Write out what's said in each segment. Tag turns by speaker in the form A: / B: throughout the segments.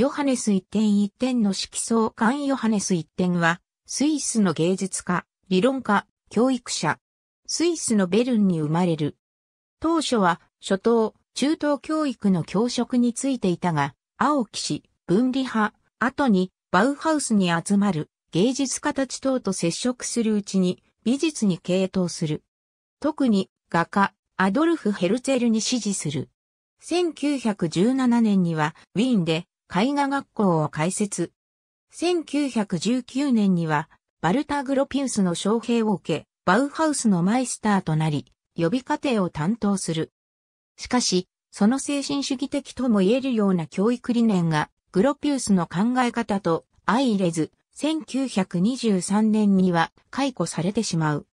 A: ヨハネス一点一点の色相感ヨハネス一点は、スイスの芸術家、理論家、教育者。スイスのベルンに生まれる。当初は、初等、中等教育の教職についていたが、青木氏、分離派、後に、バウハウスに集まる、芸術家たち等と接触するうちに、美術に傾倒する。特に、画家、アドルフ・ヘルツェルに支持する。1917年には、ウィーンで、絵画学校を開設。1919年には、バルタ・グロピウスの招聘を受け、バウハウスのマイスターとなり、予備課程を担当する。しかし、その精神主義的とも言えるような教育理念が、グロピウスの考え方と相入れず、1923年には解雇されてしまう。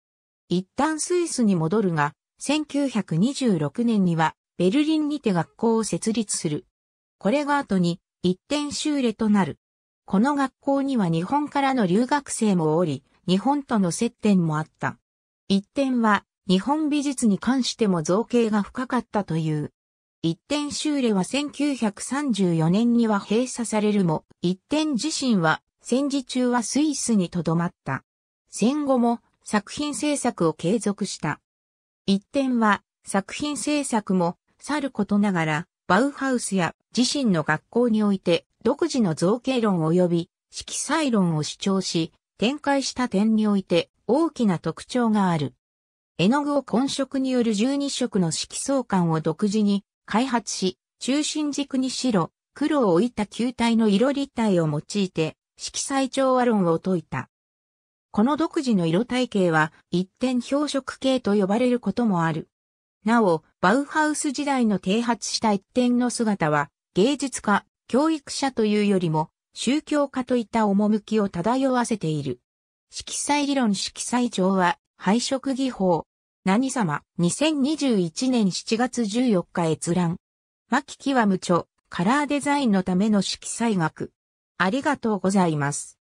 A: 一旦スイスに戻るが、1926年にはベルリンにて学校を設立する。これが後に一点修例となる。この学校には日本からの留学生もおり、日本との接点もあった。一点は、日本美術に関しても造形が深かったという。一点修例は1934年には閉鎖されるも、一点自身は戦時中はスイスに留まった。戦後も作品制作を継続した。一点は作品制作もさることながらバウハウスや自身の学校において独自の造形論及び色彩論を主張し、展開した点において大きな特徴がある。絵の具を混色による12色の色相感を独自に開発し、中心軸に白、黒を置いた球体の色立体を用いて色彩調和論を説いた。この独自の色体系は一点表色系と呼ばれることもある。なお、バウハウス時代の啓発した一点の姿は、芸術家、教育者というよりも、宗教家といった趣を漂わせている。色彩理論色彩上は、配色技法。何様、2021年7月14日閲覧。牧は無著、カラーデザインのための色彩学。ありがとうございます。